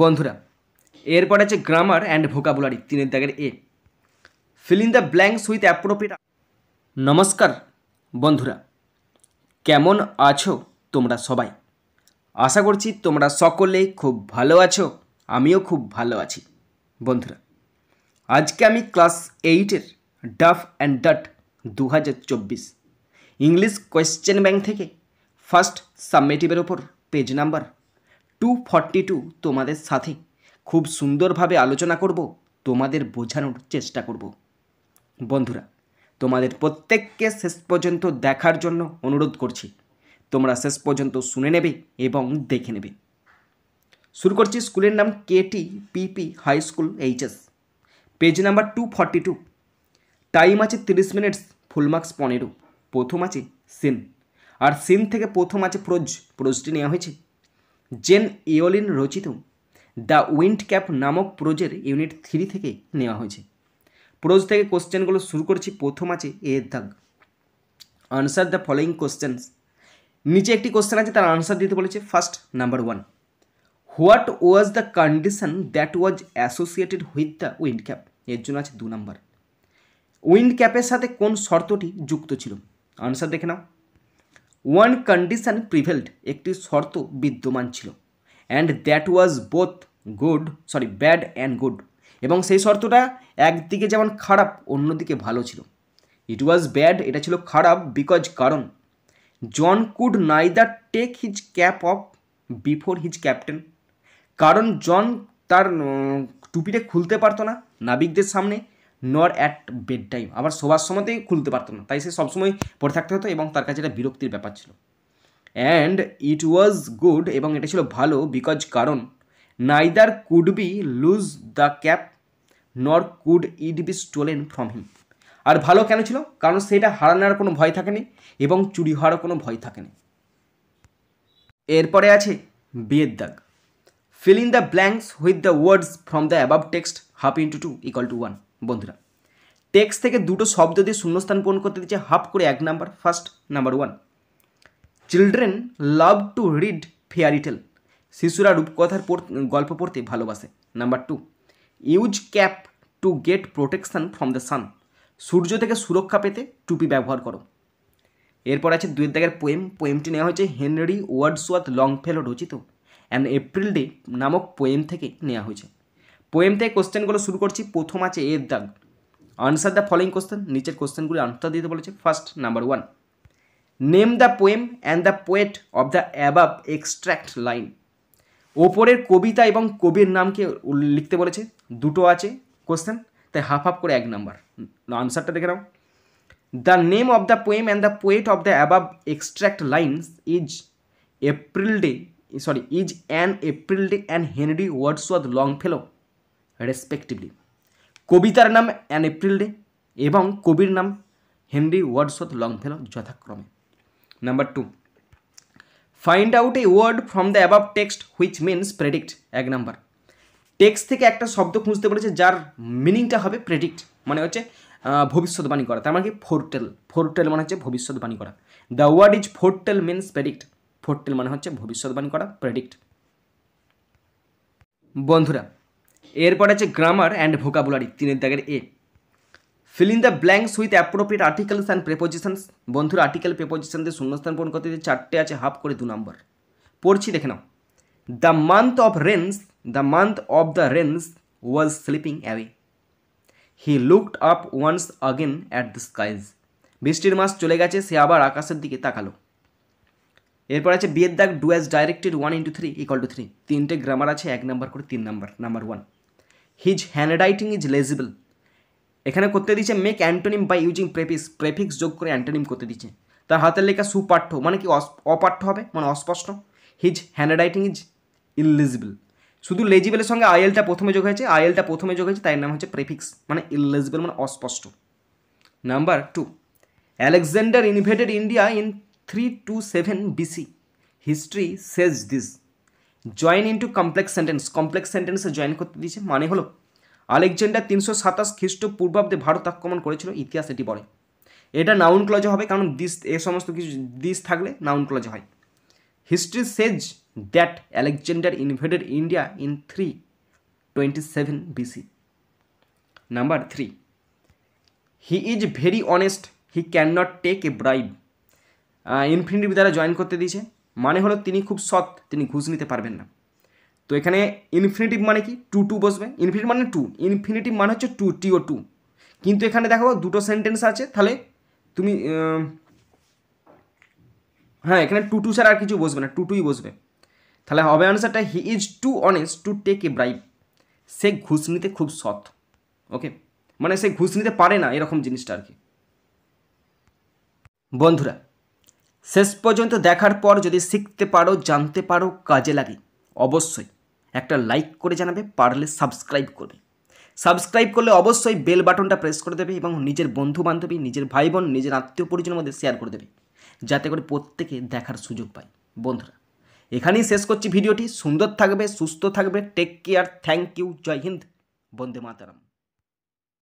বন্ধুরা এরপর আছে গ্রামার অ্যান্ড ভোকাবুলারি তিনের দাগের এ fill in the blanks with appropriate নমস্কার বন্ধুরা কেমন আছো তোমরা সবাই আশা করছি তোমরা সকলে খুব ভালো আছো আমিও খুব ভালো আছি বন্ধুরা আজকে আমি ক্লাস এইটের ডাফ অ্যান্ড ডাট দু হাজার চব্বিশ ইংলিশ কোয়েশ্চেন ব্যাংক থেকে ফার্স্ট সাবমিটিভের ওপর page number two forty two তোমাদের সাথে খুব সুন্দরভাবে আলোচনা করব তোমাদের বোঝানোর চেষ্টা করব বন্ধুরা তোমাদের প্রত্যেককে শেষ পর্যন্ত দেখার জন্য অনুরোধ করছি তোমরা শেষ পর্যন্ত শুনে নেবে এবং দেখে নেবে শুরু করছি স্কুলের নাম KT PP high school HS page number two forty two time আছে তিরিশ মিনিটস ফুল মার্কস পনেরো প্রথম আছে সিন আর সিন থেকে প্রথম আছে প্রোজ প্রোজটি নেওয়া হয়েছে জেন ইওলিন রচিত দ্য উইন্ড ক্যাপ নামক প্রোজের ইউনিট থ্রি থেকে নেওয়া হয়েছে প্রোজ থেকে কোশ্চেনগুলো শুরু করছি প্রথম আছে এ দাগ আনসার দ্য ফলোয়িং কোশ্চেন্স নিচে একটি কোশ্চেন আছে তার আনসার দিতে বলেছে first number one what was the condition that was associated with the wind cap এর জন্য আছে দু নাম্বার উইন্ড ক্যাপের সাথে কোন শর্তটি যুক্ত ছিল আনসার দেখে নাও ওয়ান কন্ডিশন প্রিভেলড একটি শর্ত বিদ্যমান ছিল and that was both good sorry bad and good এবং সেই শর্তটা একদিকে যেমন খারাপ অন্যদিকে ভালো ছিল ইট ওয়াজ ব্যাড এটা ছিল খারাপ বিকজ কারণ John could neither take his cap off before his captain কারণ জন তার টুপিটা খুলতে পারতো না নাবিকদের সামনে নর অ্যাট বেড টাইম আবার শোবার সময়তেই খুলতে পারতো না তাই সে সবসময় পড়ে থাকতে হতো এবং তার কাছে এটা বিরক্তির ব্যাপার ছিল অ্যান্ড ইট ওয়াজ গুড এবং এটা ছিল ভালো বিকজ কারণ neither could be lose the cap nor could it be stolen from him আর ভালো কেন ছিল কারণ সেটা হারানোর কোনো ভয় থাকেনি এবং চুরি হওয়ারও কোনো ভয় থাকেনি এরপরে আছে বিয়ের দাগ fill in the blanks with the words from the above text half into two equal to one বন্ধুরা টেক্স থেকে দুটো শব্দ দিয়ে শূন্যস্থান পূরণ করতে দিচ্ছে হাফ করে এক number first number one children love to read fairy tale শিশুরা রূপকথার গল্প পড়তে ভালোবাসে number two use cap to get protection from the sun সূর্য থেকে সুরক্ষা পেতে টুপি ব্যবহার করো এরপর আছে দুয়ের দাগের পোয়েম পোয়েমটি নেওয়া হয়েছে হেনরি ওয়ার্ডসওয়ার্থ ফেলো রচিত অ্যান্ড এপ্রিল ডে নামক পোয়েম থেকে নেওয়া হয়েছে পোয়েম থেকে কোশ্চেনগুলো শুরু করছি প্রথম আছে এর দাগ আনসার দ্য ফলোয়িং কোশ্চেন নিচের কোশ্চেনগুলি আনসার দিতে বলেছে first number one name the poem and the poet of the above extract line ওপরের কবিতা এবং কবির নামকে লিখতে বলেছে দুটো আছে কোশ্চেন তাই হাফ হাফ করে এক নাম্বার আনসারটা দেখে নাও the name of the poem and the poet of the above extract lines is April day sorry is an April day and Henry Wordsworth Longfellow respectively কবিতার নাম an April day এবং কবির নাম Henry Wordsworth Longfellow যথাক্রমে number two find out a word from the above text which means predict এক number text থেকে একটা শব্দ খুঁজতে বলেছে যার মিনিংটা হবে প্রেডিক্ট মানে হচ্ছে ভবিষ্যৎবাণী করা তার মানে কি ফোরটেল ফোরটেল মানে হচ্ছে ভবিষ্যৎবাণী করা the word is foretell means predict foretell মানে হচ্ছে ভবিষ্যৎবাণী করা প্রেডিক্ট বন্ধুরা এরপরে আছে গ্রামার অ্যান্ড ভোকাবুলারি তিনের দাগের এ fill in the blanks with appropriate articles and prepositions বন্ধুর আর্টিকেল প্রেপোজিশন দিয়ে শূন্যস্থান পূরণ করতে চারটে আছে হাফ করে দু নম্বর পড়ছি দেখে নাও the month of rains the month of the rains was slipping away he looked up once again at the skies বৃষ্টির মাস চলে গেছে সে আবার আকাশের দিকে তাকালো এরপর আছে বিয়ের দাগ do as directed one into three equal to three তিনটে গ্রামার আছে এক নাম্বার করে তিন number number one his handwriting is legible এখানে করতে দিচ্ছে make antonym by using prefix prefix যোগ করে অ্যান্টোনিম করতে দিচ্ছে তার হাতের লেখা সুপাঠ্য মানে কি অপাঠ্য হবে মানে অস্পষ্ট হিজ হ্যান্ডরাইটিং ইজ ইলিজিবল শুধু লেজিবেলের সঙ্গে আইএলটা প্রথমে যোগ হয়েছে আইএলটা প্রথমে যোগ হয়েছে তাই নাম হচ্ছে প্রেফিক্স মানে ইলিজিবল মানে অস্পষ্ট number two Alexander invaded India in three two seven BC history says this join into complex sentence complex সেন্টেন্সে জয়েন করতে দিয়েছে মানে হলো আলেকজান্ডার তিনশো সাতাশ খ্রিস্টপূর্বাব্দে ভারত আক্রমণ করেছিল ইতিহাস এটি বলে এটা নাউন ক্লজে হবে কারণ দিস এ সমস্ত কিছু দিস থাকলে নাউন ক্লজে হয় history says that Alexander invaded India in three twenty seven BC number three he is very honest he can not take a bribe infinitive দ্বারা জয়েন করতে দিয়েছে মানে হলো তিনি খুব সৎ তিনি ঘুষ নিতে পারবেন না তো এখানে ইনফিনিটিভ মানে কি টু টু বসবে ইনফিনিটিভ মানে টু ইনফিনিটিভ মানে হচ্ছে টু টিও টু কিন্তু এখানে দেখো দুটো সেন্টেন্স আছে তাহলে তুমি হ্যাঁ এখানে টু টু ছাড়া আর কিছু বসবে না টু টুই বসবে তাহলে হবে আনসারটা he is to honest to take a bribe সে ঘুষ নিতে খুব সৎ ওকে মানে সে ঘুষ নিতে পারে না এরকম জিনিসটা আর কি বন্ধুরা শেষ পর্যন্ত দেখার পর যদি শিখতে পারো জানতে পারো কাজে লাগে অবশ্যই একটা লাইক করে জানাবে পারলে সাবস্ক্রাইব করবে সাবস্ক্রাইব করলে অবশ্যই বেল বাটনটা প্রেস করে দেবে এবং নিজের বন্ধু বান্ধবী নিজের ভাই বোন নিজের আত্মীয় পরিজনের মধ্যে শেয়ার করে দেবে যাতে করে প্রত্যেকে দেখার সুযোগ পায় বন্ধুরা এখানেই শেষ করছি ভিডিওটি সুন্দর থাকবে সুস্থ থাকবে take care thank you Jai Hind Vande Mataram